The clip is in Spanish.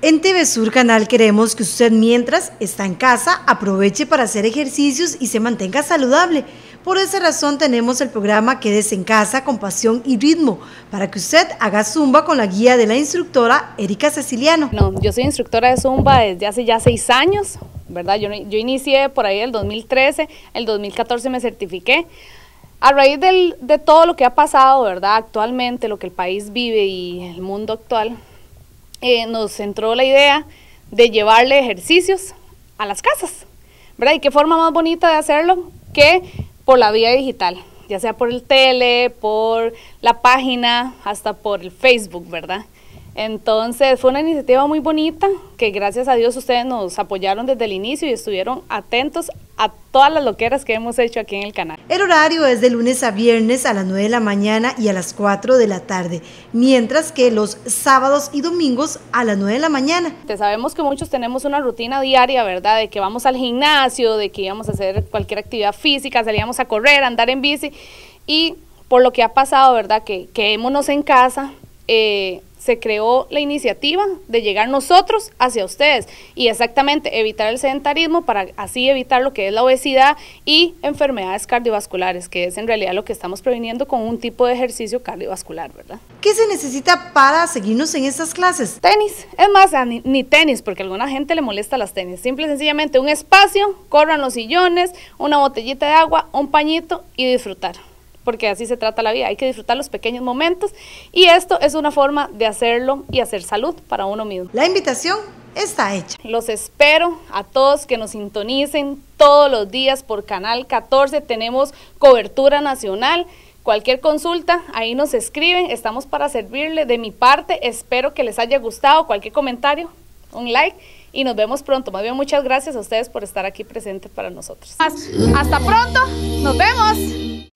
En TV Sur Canal queremos que usted mientras está en casa aproveche para hacer ejercicios y se mantenga saludable. Por esa razón tenemos el programa Quédese en casa con pasión y ritmo para que usted haga zumba con la guía de la instructora Erika Ceciliano. No, yo soy instructora de zumba desde hace ya seis años, ¿verdad? Yo, inicié por ahí el 2013, el 2014 me certifiqué. A raíz de todo lo que ha pasado, ¿verdad? Actualmente, lo que el país vive y el mundo actual, eh, nos entró la idea de llevarle ejercicios a las casas, ¿verdad? ¿Y qué forma más bonita de hacerlo que por la vía digital? ya sea por el tele, por la página, hasta por el Facebook, ¿verdad? Entonces fue una iniciativa muy bonita que gracias a Dios ustedes nos apoyaron desde el inicio y estuvieron atentos a todas las loqueras que hemos hecho aquí en el canal. El horario es de lunes a viernes a las 9 de la mañana y a las 4 de la tarde, mientras que los sábados y domingos a las 9 de la mañana. Te sabemos que muchos tenemos una rutina diaria, ¿verdad? De que vamos al gimnasio, de que íbamos a hacer cualquier actividad física, salíamos a correr, andar en bici y por lo que ha pasado, ¿verdad? Que quedémonos en casa. Eh, se creó la iniciativa de llegar nosotros hacia ustedes y exactamente evitar el sedentarismo para así evitar lo que es la obesidad y enfermedades cardiovasculares, que es en realidad lo que estamos previniendo con un tipo de ejercicio cardiovascular, ¿verdad? ¿Qué se necesita para seguirnos en estas clases? Tenis, es más, ni, tenis, porque a alguna gente le molesta las tenis, simple y sencillamente un espacio, corran los sillones, una botellita de agua, un pañito y disfrutar porque así se trata la vida, hay que disfrutar los pequeños momentos y esto es una forma de hacerlo y hacer salud para uno mismo. La invitación está hecha. Los espero a todos que nos sintonicen todos los días por Canal 14, tenemos cobertura nacional. Cualquier consulta, ahí nos escriben, estamos para servirle. De mi parte, espero que les haya gustado. Cualquier comentario, un like y nos vemos pronto. Más bien, muchas gracias a ustedes por estar aquí presentes para nosotros. Hasta pronto, nos vemos.